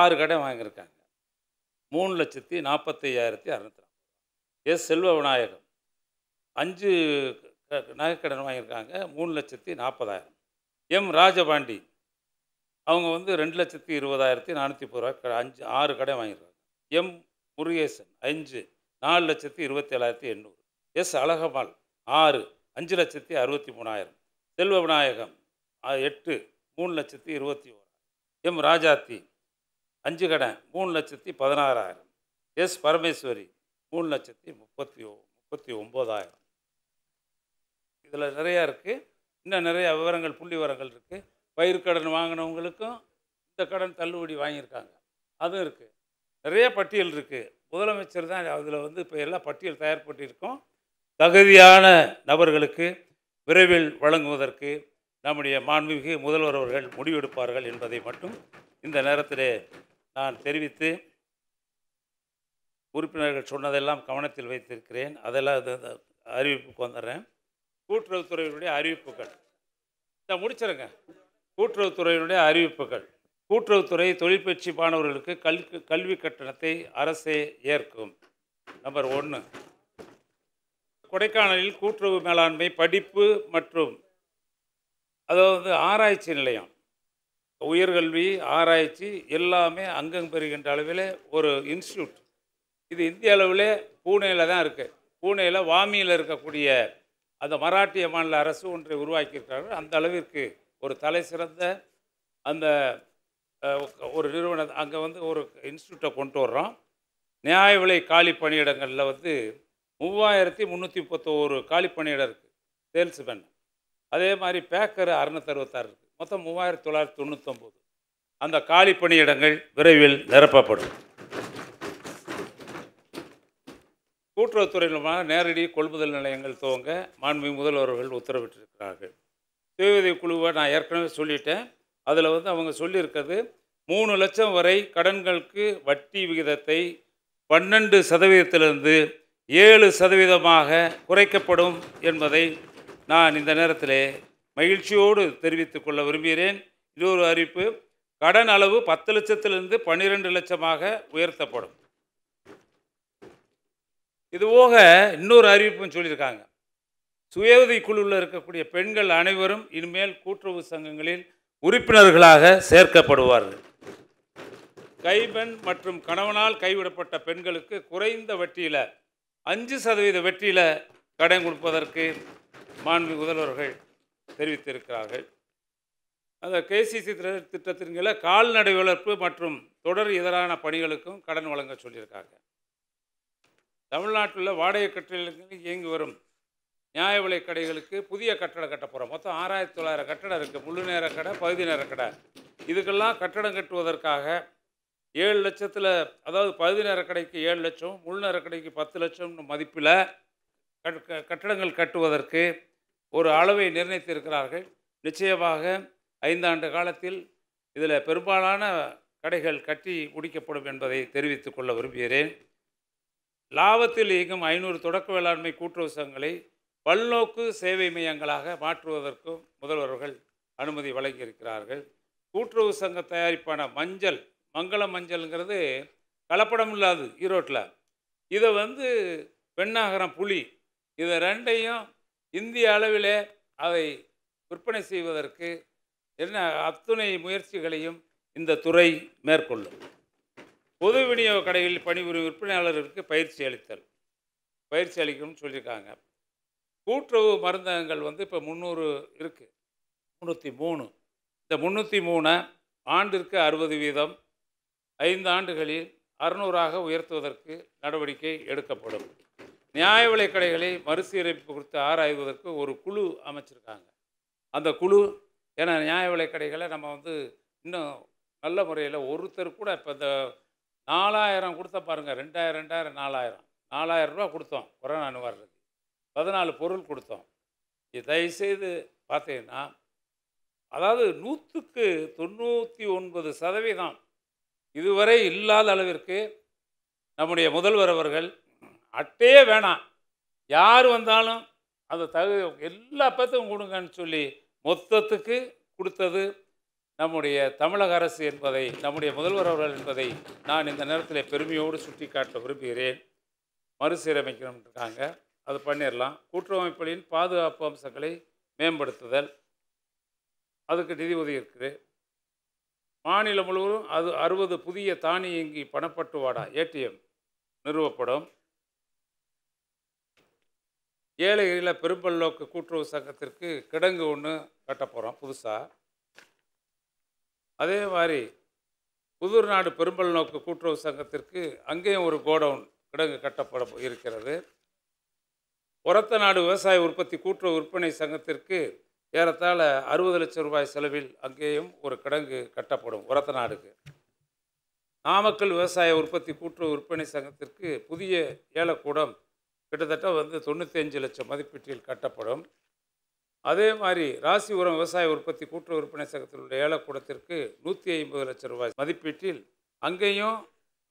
ஆறு கடை வாங்கியிருக்காங்க மூணு லட்சத்தி நாற்பத்தையாயிரத்தி அறநூற்றி எஸ் செல்வ விநாயகம் அஞ்சு நகைக்கடன் வாங்கியிருக்காங்க மூணு லட்சத்தி நாற்பதாயிரம் எம் ராஜபாண்டி அவங்க வந்து ரெண்டு லட்சத்தி இருபதாயிரத்தி நானூற்றி முப்பது ரூபா அஞ்சு ஆறு கடை வாங்கியிருக்காங்க எம் முருகேசன் அஞ்சு நாலு லட்சத்தி இருபத்தி ஏழாயிரத்தி எண்ணூறு எஸ் அழகமால் ஆறு அஞ்சு லட்சத்தி அறுபத்தி மூணாயிரம் செல்வ விநாயகம் எட்டு மூணு லட்சத்தி இருபத்தி ஒன்று எம் ராஜாத்தி அஞ்சு கடை மூணு லட்சத்தி பதினாறாயிரம் எஸ் பரமேஸ்வரி மூணு லட்சத்தி முப்பத்தி முப்பத்தி ஒம்போதாயிரம் இதில் நிறையா இருக்குது இன்னும் நிறையா விவரங்கள் புள்ளி விவரங்கள் இருக்குது பயிர்க்கடன் வாங்கினவங்களுக்கும் இந்த கடன் தள்ளுபடி வாங்கியிருக்காங்க அதுவும் இருக்குது நிறைய பட்டியல் இருக்குது முதலமைச்சர் தான் அதில் வந்து இப்போ எல்லாம் பட்டியல் தயார் பண்ணியிருக்கோம் தகுதியான நபர்களுக்கு விரைவில் வழங்குவதற்கு நம்முடைய மாண்புமிகு முதல்வர் அவர்கள் முடிவெடுப்பார்கள் என்பதை மட்டும் இந்த நேரத்தில் நான் தெரிவித்து உறுப்பினர்கள் சொன்னதெல்லாம் கவனத்தில் வைத்திருக்கிறேன் அதெல்லாம் அறிவிப்புக்கு வந்துடுறேன் கூட்டுறவுத்துறையினுடைய அறிவிப்புகள் இதை முடிச்சிருங்க கூட்டுறவுத்துறையினுடைய அறிவிப்புகள் கூட்டுறவுத்துறை தொழிற்பயிற்சி மாணவர்களுக்கு கல் கல்வி கட்டணத்தை அரசே ஏற்கும் நம்பர் ஒன்று கொடைக்கானலில் கூட்டுறவு மேலாண்மை படிப்பு மற்றும் அதாவது ஆராய்ச்சி நிலையம் உயர்கல்வி ஆராய்ச்சி எல்லாமே அங்கம் பெறுகின்ற அளவில் ஒரு இன்ஸ்டியூட் இது இந்திய அளவில் பூனேயில் தான் இருக்குது பூனேயில் வாமியில் இருக்கக்கூடிய அந்த மராட்டிய மாநில அரசு ஒன்றை உருவாக்கியிருக்கிறார்கள் அந்த அளவிற்கு ஒரு தலை சிறந்த அந்த ஒரு நிறுவன அங்கே வந்து ஒரு இன்ஸ்டியூட்டை கொண்டு வர்றோம் நியாய விலை காலி பணியிடங்களில் வந்து மூவாயிரத்தி முந்நூற்றி முப்பத்தோரு காலி பணியிடம் இருக்குது சேல்ஸ்மேன் அதே மாதிரி பேக்கர் அறுநூத்தறுபத்தாறு இருக்குது மொத்தம் மூவாயிரத்தி தொள்ளாயிரத்தி தொண்ணூத்தொம்போது அந்த காலி பணியிடங்கள் விரைவில் நிரப்பப்படும் கூட்டுறவுத்துறை மூலமாக நேரடி கொள்முதல் நிலையங்கள் துவங்க மாண்பு முதல்வர்கள் உத்தரவிட்டிருக்கிறார்கள் சுயஉதவி குழுவை நான் ஏற்கனவே சொல்லிட்டேன் அதில் வந்து அவங்க சொல்லியிருக்கிறது மூணு லட்சம் வரை கடன்களுக்கு வட்டி விகிதத்தை பன்னெண்டு சதவீதத்திலிருந்து ஏழு சதவீதமாக குறைக்கப்படும் என்பதை நான் இந்த நேரத்தில் மகிழ்ச்சியோடு தெரிவித்துக் கொள்ள விரும்புகிறேன் இன்னொரு அறிவிப்பு கடன் அளவு பத்து லட்சத்திலிருந்து பன்னிரெண்டு லட்சமாக உயர்த்தப்படும் இது போக இன்னொரு அறிவிப்பும் சொல்லியிருக்காங்க சுயஉதவி குழுவில் இருக்கக்கூடிய பெண்கள் அனைவரும் இனிமேல் கூட்டுறவு சங்கங்களில் உறுப்பினர்களாக சேர்க்கப்படுவார்கள் கைபெண் மற்றும் கணவனால் கைவிடப்பட்ட பெண்களுக்கு குறைந்த வட்டியில் அஞ்சு சதவீத வெற்றியில் கடன் கொடுப்பதற்கு மாண்பு முதல்வர்கள் தெரிவித்திருக்கிறார்கள் அந்த கேசிசி திட்டத்தின் கீழே கால்நடை வளர்ப்பு மற்றும் தொடர் இதரான பணிகளுக்கும் கடன் வழங்க சொல்லியிருக்காங்க தமிழ்நாட்டில் வாடகை கட்டிடங்களுக்கு இயங்கி வரும் நியாய விலை கடைகளுக்கு புதிய கட்டடம் கட்ட போகிறோம் மொத்தம் ஆறாயிரத்தி தொள்ளாயிரம் கட்டடம் இருக்குது முழு நேர கடை பகுதி நேர கடை இதுக்கெல்லாம் கட்டடம் கட்டுவதற்காக ஏழு லட்சத்தில் அதாவது பகுதி நேர கடைக்கு ஏழு லட்சம் முழு நேர கடைக்கு பத்து லட்சம் மதிப்பில் கட்டடங்கள் கட்டுவதற்கு ஒரு அளவை நிர்ணயித்திருக்கிறார்கள் நிச்சயமாக ஐந்தாண்டு காலத்தில் இதில் பெரும்பாலான கடைகள் கட்டி முடிக்கப்படும் என்பதை தெரிவித்துக் கொள்ள விரும்புகிறேன் லாபத்தில் இயங்கும் ஐநூறு தொடக்க வேளாண்மை கூட்டுறவு பல்நோக்கு சேவை மையங்களாக மாற்றுவதற்கும் முதல்வர்கள் அனுமதி வழங்கியிருக்கிறார்கள் கூட்டுறவு சங்க தயாரிப்பான மஞ்சள் மங்கள மஞ்சள்ங்கிறது கலப்படம் இல்லாது ஈரோட்டில் இதை வந்து பெண்ணாகரம் புலி இது ரெண்டையும் இந்திய அளவில் அதை விற்பனை செய்வதற்கு என்ன அத்துணை முயற்சிகளையும் இந்த துறை மேற்கொள்ளும் பொது விநியோக கடைகளில் பணிபுரியும் விற்பனையாளர்களுக்கு பயிற்சி அளித்தல் பயிற்சி அளிக்கணும்னு சொல்லியிருக்காங்க கூட்டுறவு மருந்தகங்கள் வந்து இப்போ முந்நூறு இருக்குது முந்நூற்றி மூணு இந்த முந்நூற்றி மூணை ஆண்டிற்கு அறுபது வீதம் ஐந்து ஆண்டுகளில் அறுநூறாக உயர்த்துவதற்கு நடவடிக்கை எடுக்கப்படும் நியாய விலைக்கடைகளை மறுசீரமைப்பு கொடுத்து ஆராய்வதற்கு ஒரு குழு அமைச்சிருக்காங்க அந்த குழு ஏன்னா நியாய விலைக்கடைகளை நம்ம வந்து இன்னும் நல்ல முறையில் ஒருத்தர் கூட இப்போ இந்த நாலாயிரம் கொடுத்த பாருங்கள் ரெண்டாயிரம் ரெண்டாயிரம் நாலாயிரம் நாலாயிரம் ரூபா கொடுத்தோம் கொரோனா நிவாரணத்துக்கு பதினாலு பொருள் கொடுத்தோம் தயவுசெய்து பார்த்தீங்கன்னா அதாவது நூற்றுக்கு தொண்ணூற்றி ஒன்பது சதவீதம் இதுவரை இல்லாத அளவிற்கு நம்முடைய முதல்வர் அவர்கள் அட்டையே வேணாம் யார் வந்தாலும் அந்த தகு எல்லா பேர்த்துக்கும் கொடுங்கன்னு சொல்லி மொத்தத்துக்கு கொடுத்தது நம்முடைய தமிழக அரசு என்பதை நம்முடைய முதல்வர் அவர்கள் என்பதை நான் இந்த நேரத்தில் பெருமையோடு சுட்டி காட்ட விரும்புகிறேன் மறுசீரமைக்கணும்ன்றாங்க அது பண்ணிடலாம் கூட்டமைப்புகளின் பாதுகாப்பு அம்சங்களை மேம்படுத்துதல் அதுக்கு நிதி உதவி இருக்குது மாநிலம் முழுவதும் அது அறுபது புதிய தானியங்கி பணப்பட்டுவாடா ஏடிஎம் நிறுவப்படும் ஏழைகளில் பெரும்பல்லோக்கு கூட்டுறவு சங்கத்திற்கு கிடங்கு ஒன்று கட்ட போகிறோம் புதுசாக அதே மாதிரி புதூர் நாடு பெரும்பல் நோக்கு கூட்டுறவு சங்கத்திற்கு அங்கேயும் ஒரு கோடவுன் கிடங்கு கட்டப்பட இருக்கிறது உரத்த நாடு விவசாய உற்பத்தி கூட்டுறவு விற்பனை சங்கத்திற்கு ஏறத்தாழ அறுபது லட்சம் ரூபாய் செலவில் அங்கேயும் ஒரு கிடங்கு கட்டப்படும் உரத்த நாடுக்கு நாமக்கல் விவசாய உற்பத்தி கூட்டுறவு விற்பனை சங்கத்திற்கு புதிய ஏலக்கூடம் கிட்டத்தட்ட வந்து தொண்ணூத்தஞ்சு லட்சம் மதிப்பீட்டில் கட்டப்படும் அதே மாதிரி ராசி உரம் விவசாய உற்பத்தி கூட்டுறவு விற்பனை சங்கத்தினுடைய ஏலக்கூடத்திற்கு நூற்றி ஐம்பது லட்சம் ரூபாய் மதிப்பீட்டில் அங்கேயும்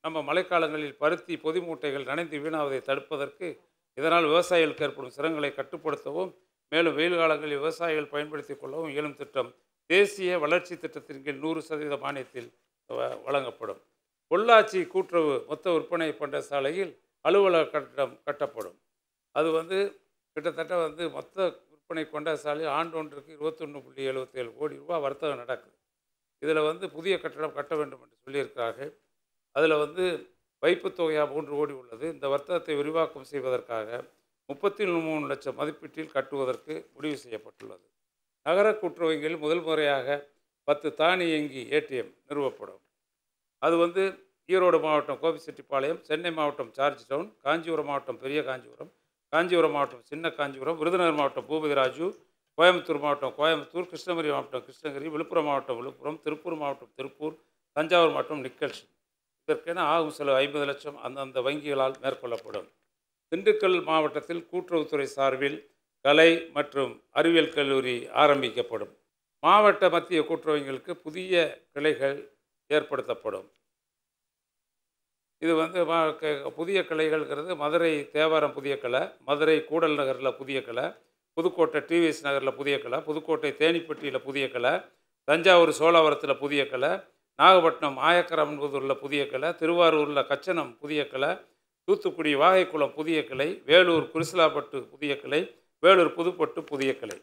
நம்ம மழைக்காலங்களில் பருத்தி பொதி மூட்டைகள் நனைந்து வீணாவதை தடுப்பதற்கு இதனால் விவசாயிகளுக்கு ஏற்படும் சிரங்களை கட்டுப்படுத்தவும் மேலும் வெயில் காலங்களில் விவசாயிகள் பயன்படுத்திக் கொள்ளவும் இயலும் திட்டம் தேசிய வளர்ச்சி திட்டத்தின் கீழ் நூறு சதவீத மானியத்தில் வழங்கப்படும் பொள்ளாச்சி கூட்டுறவு மொத்த விற்பனை பண்ட சாலையில் அலுவலக கட்டம் கட்டப்படும் அது வந்து கிட்டத்தட்ட வந்து மொத்த விற்பனை கொண்ட சாலை ஆண்டு ஒன்றுக்கு இருபத்தொன்று புள்ளி எழுபத்தேழு கோடி ரூபா வர்த்தகம் நடக்குது இதில் வந்து புதிய கட்டடம் கட்ட வேண்டும் என்று சொல்லியிருக்காங்க அதில் வந்து வைப்பு தொகையாக மூன்று கோடி உள்ளது இந்த வர்த்தகத்தை விரிவாக்கம் செய்வதற்காக முப்பத்தி மூணு லட்சம் மதிப்பீட்டில் கட்டுவதற்கு முடிவு செய்யப்பட்டுள்ளது நகர கூட்டுறவங்கில் முதல் முறையாக பத்து தானியங்கி ஏடிஎம் நிறுவப்படும் அது வந்து ஈரோடு மாவட்டம் கோபிசெட்டிப்பாளையம் சென்னை மாவட்டம் சார்ஜ் டவுன் காஞ்சிபுரம் மாவட்டம் பெரிய காஞ்சிபுரம் காஞ்சிபுரம் மாவட்டம் சின்ன காஞ்சிபுரம் விருதுநகர் மாவட்டம் பூபதி ராஜு கோயம்புத்தூர் மாவட்டம் கோயம்புத்தூர் கிருஷ்ணகிரி மாவட்டம் கிருஷ்ணகிரி விழுப்புரம் மாவட்டம் விழுப்புரம் திருப்பூர் மாவட்டம் திருப்பூர் தஞ்சாவூர் மாவட்டம் நிக்கல்ஸ் இதற்கென ஆகும் செலவு ஐம்பது லட்சம் அந்தந்த வங்கிகளால் மேற்கொள்ளப்படும் திண்டுக்கல் மாவட்டத்தில் கூட்டுறவுத்துறை சார்பில் கலை மற்றும் அறிவியல் கல்லூரி ஆரம்பிக்கப்படும் மாவட்ட மத்திய கூட்டுறவுங்களுக்கு புதிய கிளைகள் ஏற்படுத்தப்படும் இது வந்து புதிய கலைகள்ங்கிறது மதுரை தேவாரம் புதிய கலை மதுரை கூடல் நகரில் புதிய கலை புதுக்கோட்டை டிவிஎஸ் நகரில் புதிய கலை புதுக்கோட்டை தேனிப்பட்டியில் புதிய கலை தஞ்சாவூர் சோழாவரத்தில் புதிய கலை நாகப்பட்டினம் ஆயக்கரம்புதூரில் புதிய கலை திருவாரூரில் கச்சனம் புதிய கலை தூத்துக்குடி வாகைக்குளம் புதிய கிளை வேலூர் குரிசிலாப்பட்டு புதிய கிளை வேலூர் புதுப்பட்டு புதிய கிளை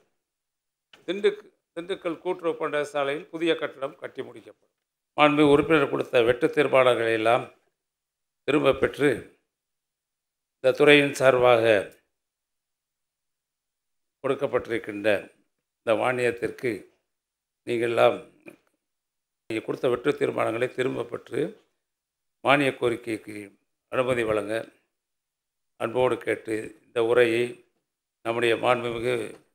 திண்டுக்கு திண்டுக்கல் கூட்டுறவு பண்டைய சாலையில் புதிய கட்டடம் கட்டி முடிக்கப்படும் மாண்பு உறுப்பினர் கொடுத்த வெட்டு தீர்மானங்களை எல்லாம் திரும்ப பெற்று இந்த துறையின் சார்பாக கொடுக்கப்பட்டிருக்கின்ற இந்த மானியத்திற்கு நீங்கள்லாம் நீங்கள் கொடுத்த வெற்று தீர்மானங்களை திரும்ப பெற்று மானிய கோரிக்கைக்கு அனுமதி வழங்க அன்போடு கேட்டு இந்த உரையை நம்முடைய மாண்புமிகு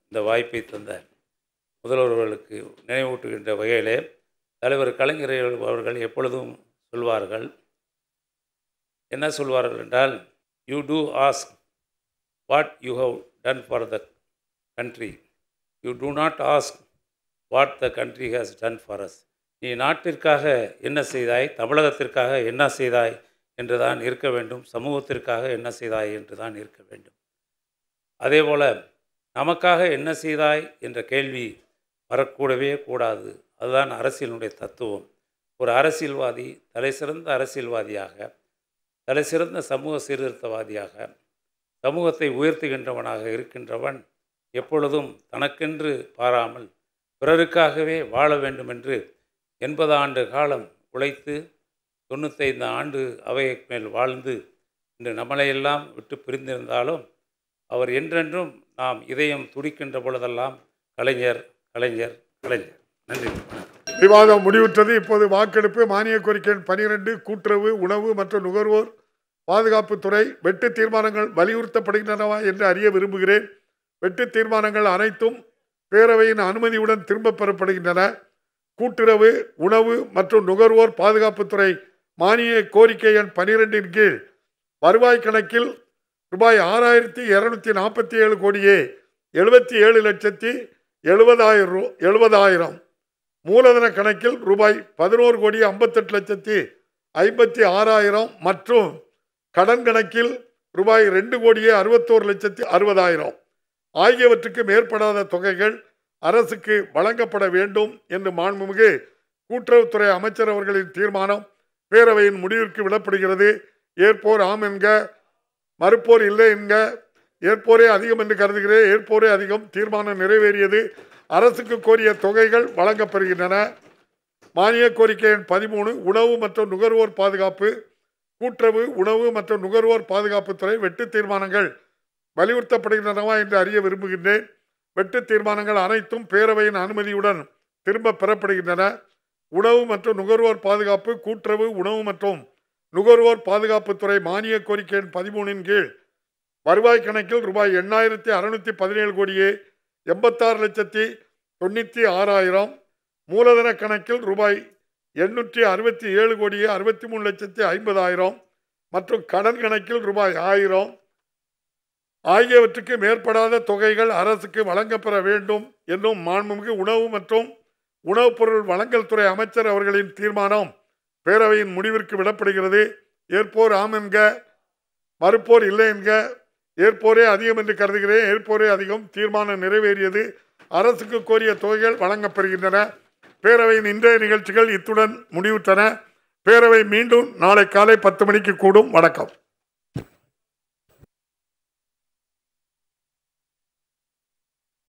இந்த வாய்ப்பை தந்த முதல்வர்களுக்கு நினைவூட்டுகின்ற வகையிலே தலைவர் கலைஞர் அவர்கள் எப்பொழுதும் சொல்வார்கள் என்ன சொல்வார்கள் என்றால் you do ask what you have done for the country you do not ask what the country has done for us நீ நாட்டிற்காக என்ன செய்தாய் தமிழகத்திற்காக என்ன செய்தாய் என்று தான் இருக்க வேண்டும் சமூகத்திற்காக என்ன செய்தாய் என்று தான் இருக்க வேண்டும் அதே போல் நமக்காக என்ன செய்தாய் என்ற கேள்வி வரக்கூடவே கூடாது அதுதான் அரசியலுடைய தத்துவம் ஒரு அரசியல்வாதி தலை சிறந்த அரசியல்வாதியாக தலை சிறந்த சமூக சீர்திருத்தவாதியாக சமூகத்தை உயர்த்துகின்றவனாக இருக்கின்றவன் எப்பொழுதும் தனக்கென்று பாராமல் பிறருக்காகவே வாழ வேண்டுமென்று எண்பது ஆண்டு காலம் உழைத்து தொண்ணூத்தைந்து ஆண்டு அவையை மேல் வாழ்ந்து இன்று நம்மளையெல்லாம் விட்டு பிரிந்திருந்தாலும் அவர் என்றென்றும் நாம் இதயம் துடிக்கின்ற பொழுதெல்லாம் கலைஞர் கலைஞர் கலைஞர் நன்றி விவாதம் முடிவுற்றது இப்போது வாக்கெடுப்பு மானிய கோரிக்கை பனிரெண்டு கூட்டுறவு உணவு மற்றும் நுகர்வோர் பாதுகாப்புத்துறை வெட்டு தீர்மானங்கள் வலியுறுத்தப்படுகின்றனவா என்று அறிய விரும்புகிறேன் வெட்டு தீர்மானங்கள் அனைத்தும் பேரவையின் அனுமதியுடன் திரும்பப் பெறப்படுகின்றன கூட்டுறவு உணவு மற்றும் நுகர்வோர் பாதுகாப்புத்துறை மானிய கோரிக்கை எண் பனிரெண்டின் கீழ் வருவாய் கணக்கில் ரூபாய் ஆறாயிரத்தி இரநூத்தி நாற்பத்தி ஏழு கோடியே எழுபத்தி ஏழு லட்சத்தி எழுபதாயிரம் ரூ எழுபதாயிரம் மூலதன கணக்கில் ரூபாய் பதினோரு கோடி ஐம்பத்தெட்டு லட்சத்தி ஐம்பத்தி ஆறாயிரம் மற்றும் கடன் கணக்கில் ரூபாய் ரெண்டு கோடியே அறுபத்தோரு லட்சத்தி அறுபதாயிரம் ஆகியவற்றுக்கு மேற்படாத தொகைகள் அரசுக்கு வழங்கப்பட வேண்டும் என்று மாண்புமிகு கூட்டுறவுத்துறை அமைச்சர் அவர்களின் தீர்மானம் பேரவையின் முடிவிற்கு விடப்படுகிறது ஏற்போர் ஆம் என்க மறுப்போர் இல்லை என்க ஏற்போரே அதிகம் என்று கருதுகிறேன் ஏற்போரே அதிகம் தீர்மானம் நிறைவேறியது அரசுக்கு கோரிய தொகைகள் வழங்கப்படுகின்றன மானிய கோரிக்கை எண் பதிமூணு உணவு மற்றும் நுகர்வோர் பாதுகாப்பு கூட்டுறவு உணவு மற்றும் நுகர்வோர் பாதுகாப்புத்துறை வெட்டு தீர்மானங்கள் வலியுறுத்தப்படுகின்றனவா என்று அறிய விரும்புகின்றேன் வெட்டு தீர்மானங்கள் அனைத்தும் பேரவையின் அனுமதியுடன் திரும்ப பெறப்படுகின்றன உணவு மற்றும் நுகர்வோர் பாதுகாப்பு கூட்டுறவு உணவு மற்றும் நுகர்வோர் பாதுகாப்புத்துறை மானிய கோரிக்கை பதிமூணின் கீழ் வருவாய் கணக்கில் ரூபாய் எண்ணாயிரத்தி அறுநூத்தி பதினேழு கோடியே எண்பத்தாறு லட்சத்தி தொண்ணூற்றி ஆறாயிரம் மூலதன கணக்கில் ரூபாய் எண்ணூற்றி அறுபத்தி ஏழு கோடியே அறுபத்தி மூணு லட்சத்தி ஐம்பதாயிரம் மற்றும் கடன் கணக்கில் ரூபாய் ஆயிரம் ஆகியவற்றுக்கு மேற்படாத தொகைகள் அரசுக்கு வழங்கப்பெற வேண்டும் என்றும் மாண்புமிகு உணவு மற்றும் உணவுப் பொருள் வழங்கல் துறை அமைச்சர் அவர்களின் தீர்மானம் பேரவையின் முடிவிற்கு விடப்படுகிறது ஏற்போர் ஆம் என்க மறுப்போர் இல்லை என்க ஏற்போரே அதிகம் என்று கருதுகிறேன் ஏற்போரே அதிகம் தீர்மானம் நிறைவேறியது அரசுக்கு கோரிய தொகைகள் வழங்கப்பெறுகின்றன பேரவையின் இன்றைய நிகழ்ச்சிகள் இத்துடன் முடிவுற்றன பேரவை மீண்டும் நாளை காலை பத்து மணிக்கு கூடும் வணக்கம்